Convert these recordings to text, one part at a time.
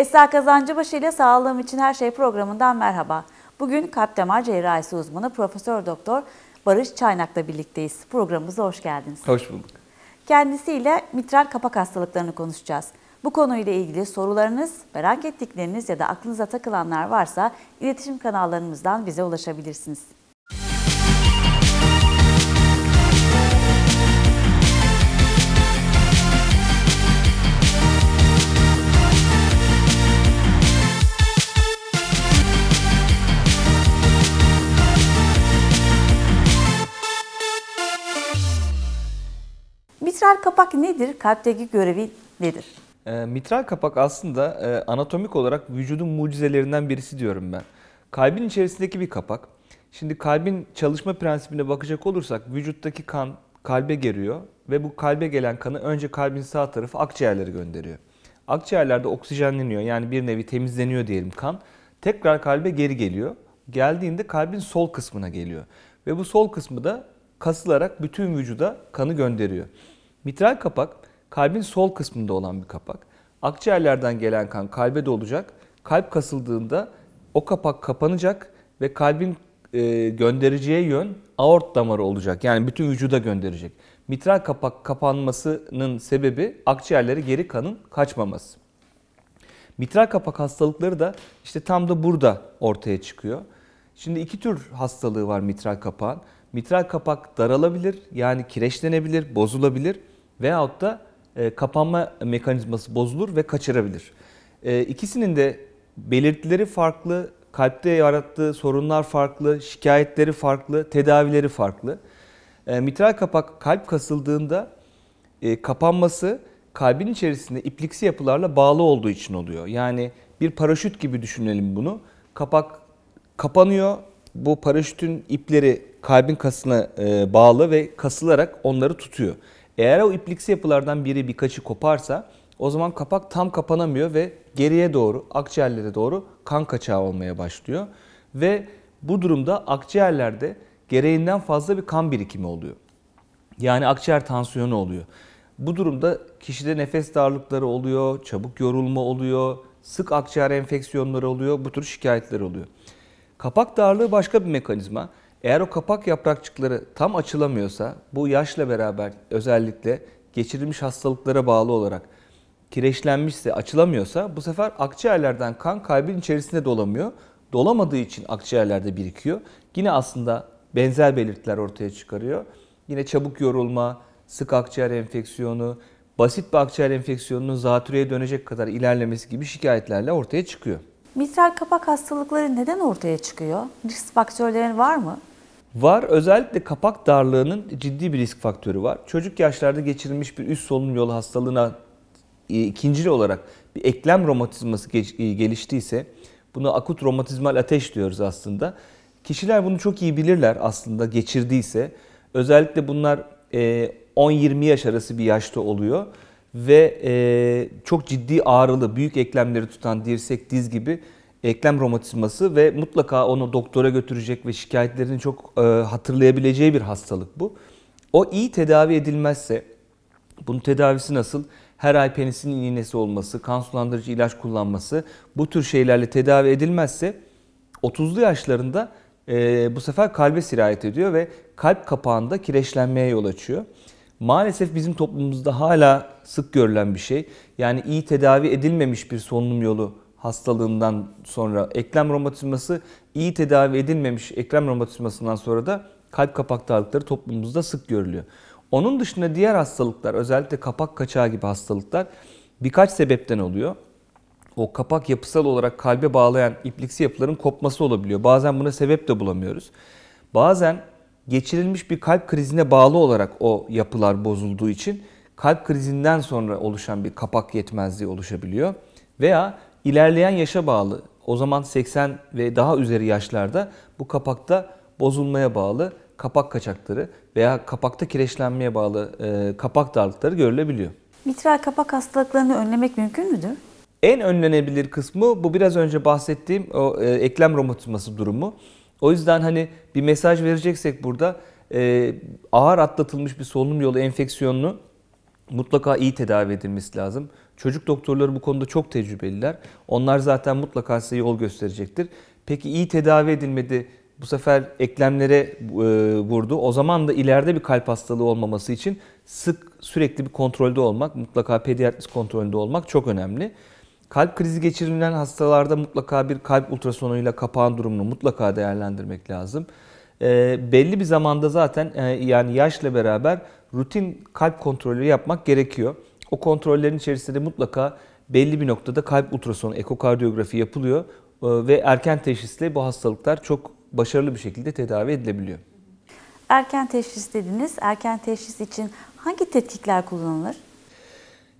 Esra Kazancıbaşı ile Sağlığım İçin Her Şey programından merhaba. Bugün kalp damar cerrahisi uzmanı Profesör Doktor Barış Çaynak'la birlikteyiz. Programımıza hoş geldiniz. Hoş bulduk. Kendisiyle mitral kapak hastalıklarını konuşacağız. Bu konuyla ilgili sorularınız, merak ettikleriniz ya da aklınıza takılanlar varsa iletişim kanallarımızdan bize ulaşabilirsiniz. mitral kapak nedir? Kalpteki görevi nedir? E, mitral kapak aslında e, anatomik olarak vücudun mucizelerinden birisi diyorum ben. Kalbin içerisindeki bir kapak. Şimdi kalbin çalışma prensibine bakacak olursak vücuttaki kan kalbe geliyor ve bu kalbe gelen kanı önce kalbin sağ tarafı akciğerlere gönderiyor. Akciğerlerde oksijenleniyor yani bir nevi temizleniyor diyelim kan. Tekrar kalbe geri geliyor. Geldiğinde kalbin sol kısmına geliyor. Ve bu sol kısmı da kasılarak bütün vücuda kanı gönderiyor. Mitral kapak kalbin sol kısmında olan bir kapak. Akciğerlerden gelen kan kalbe dolacak. Kalp kasıldığında o kapak kapanacak ve kalbin e, göndereceği yön aort damarı olacak. Yani bütün vücuda gönderecek. Mitral kapak kapanmasının sebebi akciğerlere geri kanın kaçmaması. Mitral kapak hastalıkları da işte tam da burada ortaya çıkıyor. Şimdi iki tür hastalığı var mitral kapağın. Mitral kapak daralabilir yani kireçlenebilir, bozulabilir veyahut da e, kapanma mekanizması bozulur ve kaçırabilir. E, ikisinin de belirtileri farklı, kalpte yarattığı sorunlar farklı, şikayetleri farklı, tedavileri farklı. E, mitral kapak kalp kasıldığında e, kapanması kalbin içerisinde ipliksi yapılarla bağlı olduğu için oluyor. Yani bir paraşüt gibi düşünelim bunu. Kapak kapanıyor. Bu paraşütün ipleri kalbin kasına e, bağlı ve kasılarak onları tutuyor. Eğer o ipliksi yapılardan biri birkaçı koparsa o zaman kapak tam kapanamıyor ve geriye doğru, akciğerlere doğru kan kaçağı olmaya başlıyor. Ve bu durumda akciğerlerde gereğinden fazla bir kan birikimi oluyor. Yani akciğer tansiyonu oluyor. Bu durumda kişide nefes darlıkları oluyor, çabuk yorulma oluyor, sık akciğer enfeksiyonları oluyor, bu tür şikayetler oluyor. Kapak darlığı başka bir mekanizma. Eğer o kapak yaprakçıkları tam açılamıyorsa bu yaşla beraber özellikle geçirilmiş hastalıklara bağlı olarak kireçlenmişse, açılamıyorsa bu sefer akciğerlerden kan kalbin içerisinde dolamıyor. Dolamadığı için akciğerlerde birikiyor. Yine aslında benzer belirtiler ortaya çıkarıyor. Yine çabuk yorulma, sık akciğer enfeksiyonu, basit bir akciğer enfeksiyonunun zatürreye dönecek kadar ilerlemesi gibi şikayetlerle ortaya çıkıyor. Mitral kapak hastalıkları neden ortaya çıkıyor? Risk faktörleri var mı? Var özellikle kapak darlığının ciddi bir risk faktörü var. Çocuk yaşlarda geçirilmiş bir üst solunum yolu hastalığına e, ikincil olarak bir eklem romatizması e, geliştiyse buna akut romatizmal ateş diyoruz aslında. Kişiler bunu çok iyi bilirler aslında geçirdiyse. Özellikle bunlar 10-20 e, yaş arası bir yaşta oluyor ve çok ciddi ağrılı, büyük eklemleri tutan dirsek, diz gibi eklem romatizması ve mutlaka onu doktora götürecek ve şikayetlerini çok e, hatırlayabileceği bir hastalık bu. O iyi tedavi edilmezse bunun tedavisi nasıl? Her ay penisinin iğnesi olması, kan sulandırıcı ilaç kullanması bu tür şeylerle tedavi edilmezse 30'lu yaşlarında e, bu sefer kalbe sirayet ediyor ve kalp kapağında kireçlenmeye yol açıyor. Maalesef bizim toplumumuzda hala sık görülen bir şey. Yani iyi tedavi edilmemiş bir solunum yolu hastalığından sonra eklem romatizması iyi tedavi edilmemiş eklem romatizmasından sonra da kalp kapak darlıkları toplumumuzda sık görülüyor. Onun dışında diğer hastalıklar özellikle kapak kaçağı gibi hastalıklar birkaç sebepten oluyor. O kapak yapısal olarak kalbe bağlayan ipliksi yapıların kopması olabiliyor. Bazen buna sebep de bulamıyoruz. Bazen geçirilmiş bir kalp krizine bağlı olarak o yapılar bozulduğu için kalp krizinden sonra oluşan bir kapak yetmezliği oluşabiliyor. Veya ilerleyen yaşa bağlı. O zaman 80 ve daha üzeri yaşlarda bu kapakta bozulmaya bağlı kapak kaçakları veya kapakta kireçlenmeye bağlı e, kapak darlıkları görülebiliyor. Mitral kapak hastalıklarını önlemek mümkün müdür? En önlenebilir kısmı bu biraz önce bahsettiğim o e, eklem romatizması durumu. O yüzden hani bir mesaj vereceksek burada e, ağır atlatılmış bir solunum yolu enfeksiyonunu mutlaka iyi tedavi edilmesi lazım. Çocuk doktorları bu konuda çok tecrübeliler. Onlar zaten mutlaka size yol gösterecektir. Peki iyi tedavi edilmedi bu sefer eklemlere e, vurdu. O zaman da ileride bir kalp hastalığı olmaması için sık sürekli bir kontrolde olmak, mutlaka pediatrist kontrolünde olmak çok önemli. Kalp krizi geçirilen hastalarda mutlaka bir kalp ultrasonuyla kapağın durumunu mutlaka değerlendirmek lazım. E, belli bir zamanda zaten e, yani yaşla beraber rutin kalp kontrolü yapmak gerekiyor. O kontrollerin içerisinde de mutlaka belli bir noktada kalp ultrasonu, ekokardiyografi yapılıyor e, ve erken teşhisle bu hastalıklar çok başarılı bir şekilde tedavi edilebiliyor. Erken teşhis dediniz. Erken teşhis için hangi tetkikler kullanılır?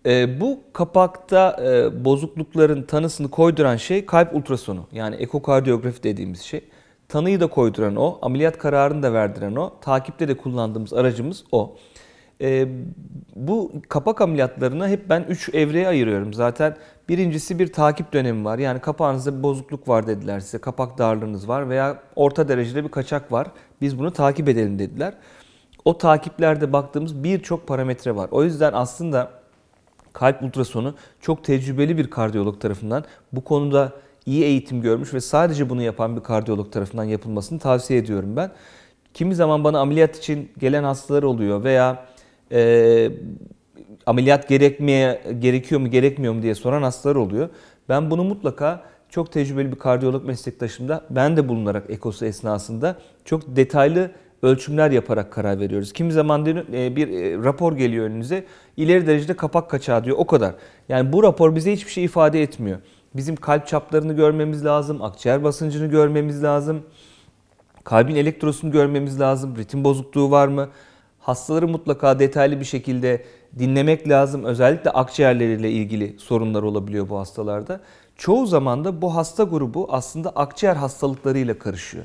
E, bu kapakta e, bozuklukların tanısını koyduran şey kalp ultrasonu yani ekokardiyografi dediğimiz şey. Tanıyı da koyduran o, ameliyat kararını da verdiren o, takipte de kullandığımız aracımız o. E, bu kapak ameliyatlarını hep ben 3 evreye ayırıyorum. Zaten birincisi bir takip dönemi var. Yani kapağınızda bir bozukluk var dediler size. Kapak darlığınız var veya orta derecede bir kaçak var. Biz bunu takip edelim dediler. O takiplerde baktığımız birçok parametre var. O yüzden aslında kalp ultrasonu çok tecrübeli bir kardiyolog tarafından bu konuda iyi eğitim görmüş ve sadece bunu yapan bir kardiyolog tarafından yapılmasını tavsiye ediyorum ben. Kimi zaman bana ameliyat için gelen hastalar oluyor veya e, ameliyat gerekmeye gerekiyor mu gerekmiyor mu diye soran hastalar oluyor. Ben bunu mutlaka çok tecrübeli bir kardiyolog meslektaşımda ben de bulunarak ekosu esnasında çok detaylı ölçümler yaparak karar veriyoruz. Kimi zaman e, bir e, rapor geliyor önünüze ileri derecede kapak kaçağı diyor o kadar. Yani bu rapor bize hiçbir şey ifade etmiyor. Bizim kalp çaplarını görmemiz lazım, akciğer basıncını görmemiz lazım, kalbin elektrosunu görmemiz lazım, ritim bozukluğu var mı? hastaları mutlaka detaylı bir şekilde dinlemek lazım. Özellikle akciğerleriyle ilgili sorunlar olabiliyor bu hastalarda. Çoğu zaman da bu hasta grubu aslında akciğer hastalıklarıyla karışıyor.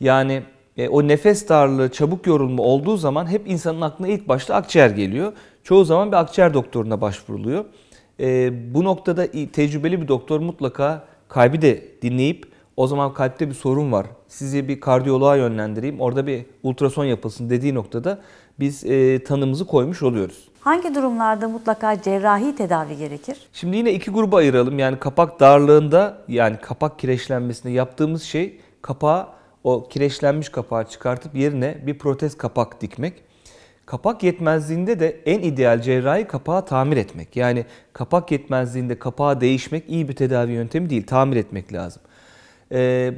Yani e, o nefes darlığı, çabuk yorulma olduğu zaman hep insanın aklına ilk başta akciğer geliyor. Çoğu zaman bir akciğer doktoruna başvuruluyor. E, bu noktada tecrübeli bir doktor mutlaka kalbi de dinleyip o zaman kalpte bir sorun var. Sizi bir kardiyoloğa yönlendireyim. Orada bir ultrason yapılsın dediği noktada biz e, tanımızı koymuş oluyoruz. Hangi durumlarda mutlaka cerrahi tedavi gerekir? Şimdi yine iki gruba ayıralım. Yani kapak darlığında yani kapak kireçlenmesinde yaptığımız şey kapağı o kireçlenmiş kapağı çıkartıp yerine bir protez kapak dikmek. Kapak yetmezliğinde de en ideal cerrahi kapağı tamir etmek. Yani kapak yetmezliğinde kapağı değişmek iyi bir tedavi yöntemi değil. Tamir etmek lazım. Ee,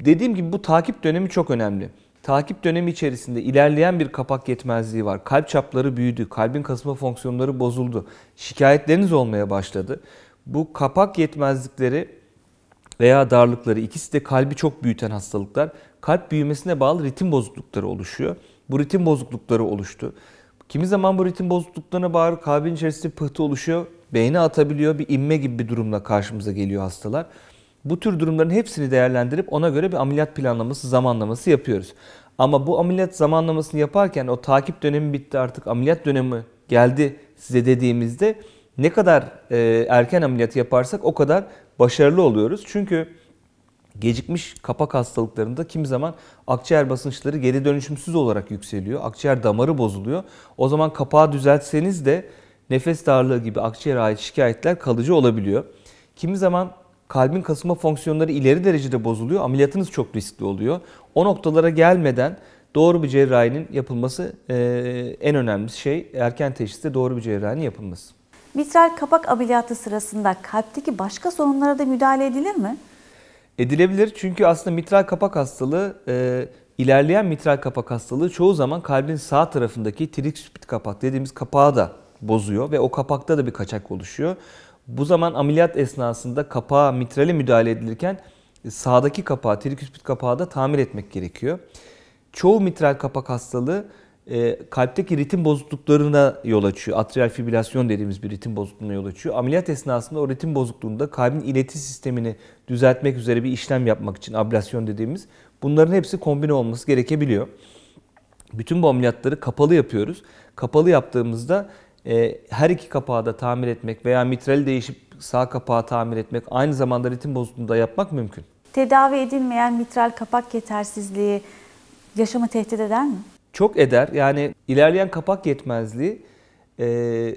dediğim gibi bu takip dönemi çok önemli takip dönemi içerisinde ilerleyen bir kapak yetmezliği var. Kalp çapları büyüdü, kalbin kasma fonksiyonları bozuldu. Şikayetleriniz olmaya başladı. Bu kapak yetmezlikleri veya darlıkları ikisi de kalbi çok büyüten hastalıklar. Kalp büyümesine bağlı ritim bozuklukları oluşuyor. Bu ritim bozuklukları oluştu. Kimi zaman bu ritim bozukluklarına bağlı kalbin içerisinde pıhtı oluşuyor. Beyni atabiliyor, bir inme gibi bir durumla karşımıza geliyor hastalar. Bu tür durumların hepsini değerlendirip ona göre bir ameliyat planlaması, zamanlaması yapıyoruz. Ama bu ameliyat zamanlamasını yaparken o takip dönemi bitti artık ameliyat dönemi geldi size dediğimizde ne kadar e, erken ameliyat yaparsak o kadar başarılı oluyoruz. Çünkü gecikmiş kapak hastalıklarında kimi zaman akciğer basınçları geri dönüşümsüz olarak yükseliyor. Akciğer damarı bozuluyor. O zaman kapağı düzeltseniz de nefes darlığı gibi akciğer ait şikayetler kalıcı olabiliyor. Kimi zaman kalbin kasılma fonksiyonları ileri derecede bozuluyor. Ameliyatınız çok riskli oluyor. O noktalara gelmeden doğru bir cerrahinin yapılması e, en önemli şey. Erken teşhiste doğru bir cerrahinin yapılması. Mitral kapak ameliyatı sırasında kalpteki başka sorunlara da müdahale edilir mi? Edilebilir çünkü aslında mitral kapak hastalığı e, ilerleyen mitral kapak hastalığı çoğu zaman kalbin sağ tarafındaki tricuspid kapak dediğimiz kapağı da bozuyor ve o kapakta da bir kaçak oluşuyor. Bu zaman ameliyat esnasında kapağa mitrale müdahale edilirken e, sağdaki kapağı, triküspit kapağı da tamir etmek gerekiyor. Çoğu mitral kapak hastalığı e, kalpteki ritim bozukluklarına yol açıyor. Atrial fibrilasyon dediğimiz bir ritim bozukluğuna yol açıyor. Ameliyat esnasında o ritim bozukluğunda kalbin ileti sistemini düzeltmek üzere bir işlem yapmak için ablasyon dediğimiz bunların hepsi kombine olması gerekebiliyor. Bütün bu ameliyatları kapalı yapıyoruz. Kapalı yaptığımızda e, her iki kapağı da tamir etmek veya mitral değişip sağ kapağı tamir etmek aynı zamanda ritim bozukluğunu yapmak mümkün. Tedavi edilmeyen mitral kapak yetersizliği yaşamı tehdit eder mi? Çok eder. Yani ilerleyen kapak yetmezliği e,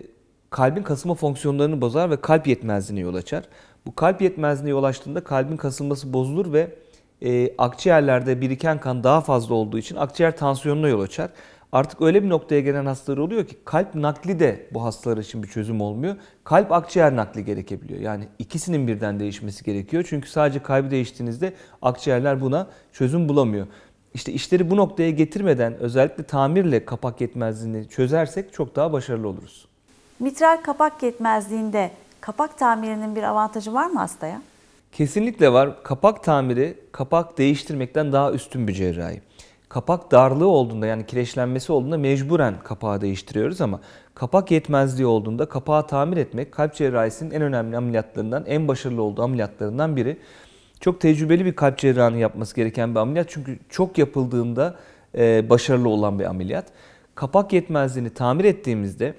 kalbin kasılma fonksiyonlarını bozar ve kalp yetmezliğine yol açar. Bu kalp yetmezliğine yol açtığında kalbin kasılması bozulur ve e, akciğerlerde biriken kan daha fazla olduğu için akciğer tansiyonuna yol açar artık öyle bir noktaya gelen hastalar oluyor ki kalp nakli de bu hastalar için bir çözüm olmuyor. Kalp akciğer nakli gerekebiliyor. Yani ikisinin birden değişmesi gerekiyor. Çünkü sadece kalbi değiştiğinizde akciğerler buna çözüm bulamıyor. İşte işleri bu noktaya getirmeden özellikle tamirle kapak yetmezliğini çözersek çok daha başarılı oluruz. Mitral kapak yetmezliğinde kapak tamirinin bir avantajı var mı hastaya? Kesinlikle var. Kapak tamiri kapak değiştirmekten daha üstün bir cerrahi kapak darlığı olduğunda yani kireçlenmesi olduğunda mecburen kapağı değiştiriyoruz ama kapak yetmezliği olduğunda kapağı tamir etmek kalp cerrahisinin en önemli ameliyatlarından, en başarılı olduğu ameliyatlarından biri. Çok tecrübeli bir kalp cerrahının yapması gereken bir ameliyat çünkü çok yapıldığında e, başarılı olan bir ameliyat. Kapak yetmezliğini tamir ettiğimizde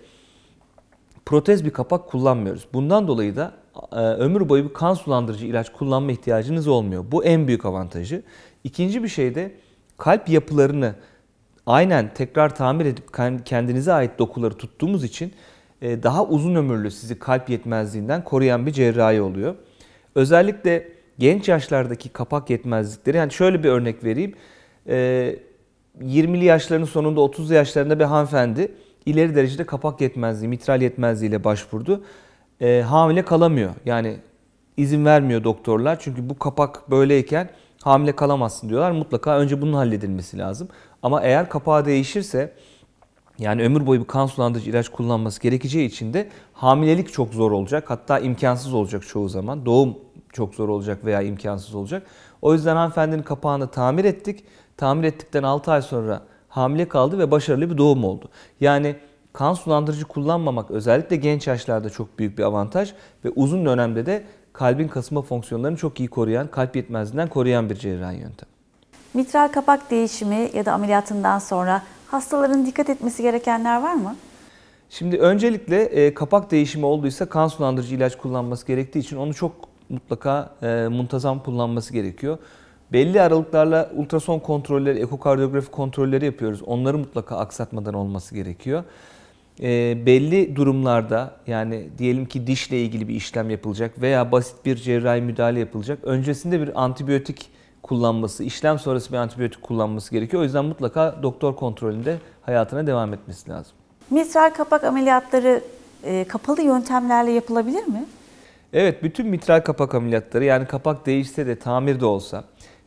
protez bir kapak kullanmıyoruz. Bundan dolayı da e, ömür boyu bir kan sulandırıcı ilaç kullanma ihtiyacınız olmuyor. Bu en büyük avantajı. İkinci bir şey de kalp yapılarını aynen tekrar tamir edip kendinize ait dokuları tuttuğumuz için e, daha uzun ömürlü sizi kalp yetmezliğinden koruyan bir cerrahi oluyor. Özellikle genç yaşlardaki kapak yetmezlikleri, yani şöyle bir örnek vereyim. 20'li e, yaşlarının sonunda 30'lu yaşlarında bir hanımefendi ileri derecede kapak yetmezliği, mitral yetmezliği ile başvurdu. E, hamile kalamıyor. Yani izin vermiyor doktorlar. Çünkü bu kapak böyleyken hamile kalamazsın diyorlar. Mutlaka önce bunun halledilmesi lazım. Ama eğer kapağı değişirse yani ömür boyu bir kan sulandırıcı ilaç kullanması gerekeceği için de hamilelik çok zor olacak. Hatta imkansız olacak çoğu zaman. Doğum çok zor olacak veya imkansız olacak. O yüzden hanımefendinin kapağını tamir ettik. Tamir ettikten 6 ay sonra hamile kaldı ve başarılı bir doğum oldu. Yani kan sulandırıcı kullanmamak özellikle genç yaşlarda çok büyük bir avantaj ve uzun dönemde de kalbin kasıma fonksiyonlarını çok iyi koruyan, kalp yetmezliğinden koruyan bir cerrahi yöntem. Mitral kapak değişimi ya da ameliyatından sonra hastaların dikkat etmesi gerekenler var mı? Şimdi öncelikle e, kapak değişimi olduysa kan sulandırıcı ilaç kullanması gerektiği için onu çok mutlaka e, muntazam kullanması gerekiyor. Belli aralıklarla ultrason kontrolleri, ekokardiyografi kontrolleri yapıyoruz. Onları mutlaka aksatmadan olması gerekiyor e, belli durumlarda yani diyelim ki dişle ilgili bir işlem yapılacak veya basit bir cerrahi müdahale yapılacak. Öncesinde bir antibiyotik kullanması, işlem sonrası bir antibiyotik kullanması gerekiyor. O yüzden mutlaka doktor kontrolünde hayatına devam etmesi lazım. Mitral kapak ameliyatları e, kapalı yöntemlerle yapılabilir mi? Evet, bütün mitral kapak ameliyatları yani kapak değişse de tamir de olsa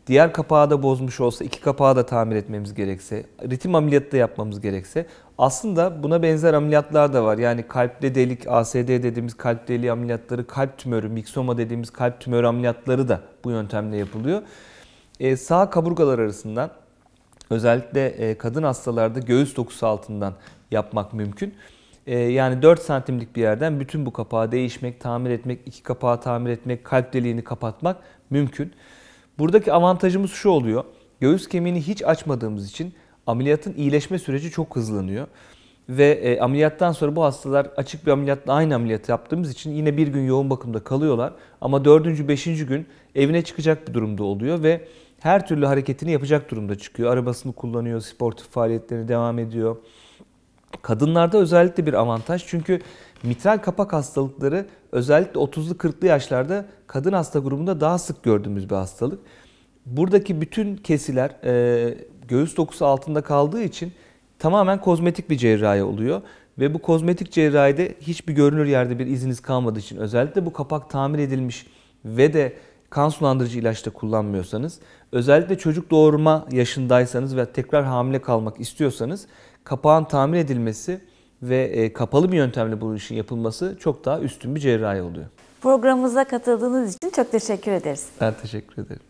diğer kapağı da bozmuş olsa, iki kapağı da tamir etmemiz gerekse, ritim ameliyatı da yapmamız gerekse aslında buna benzer ameliyatlar da var. Yani kalpte delik, ASD dediğimiz kalp deliği ameliyatları, kalp tümörü, miksoma dediğimiz kalp tümörü ameliyatları da bu yöntemle yapılıyor. Ee, sağ kaburgalar arasından özellikle e, kadın hastalarda göğüs dokusu altından yapmak mümkün. E, yani 4 santimlik bir yerden bütün bu kapağı değişmek, tamir etmek, iki kapağı tamir etmek, kalp deliğini kapatmak mümkün. Buradaki avantajımız şu oluyor. Göğüs kemiğini hiç açmadığımız için ameliyatın iyileşme süreci çok hızlanıyor. Ve e, ameliyattan sonra bu hastalar açık bir ameliyatla aynı ameliyatı yaptığımız için yine bir gün yoğun bakımda kalıyorlar. Ama dördüncü, beşinci gün evine çıkacak bir durumda oluyor ve her türlü hareketini yapacak durumda çıkıyor. Arabasını kullanıyor, sportif faaliyetlerine devam ediyor. Kadınlarda özellikle bir avantaj çünkü mitral kapak hastalıkları özellikle 30'lu 40'lı yaşlarda kadın hasta grubunda daha sık gördüğümüz bir hastalık. Buradaki bütün kesiler e, göğüs dokusu altında kaldığı için tamamen kozmetik bir cerrahi oluyor. Ve bu kozmetik cerrahide hiçbir görünür yerde bir iziniz kalmadığı için özellikle bu kapak tamir edilmiş ve de kan sulandırıcı ilaçta kullanmıyorsanız, özellikle çocuk doğurma yaşındaysanız ve tekrar hamile kalmak istiyorsanız kapağın tamir edilmesi ve e, kapalı bir yöntemle bu işin yapılması çok daha üstün bir cerrahi oluyor. Programımıza katıldığınız için çok teşekkür ederiz. Ben teşekkür ederim.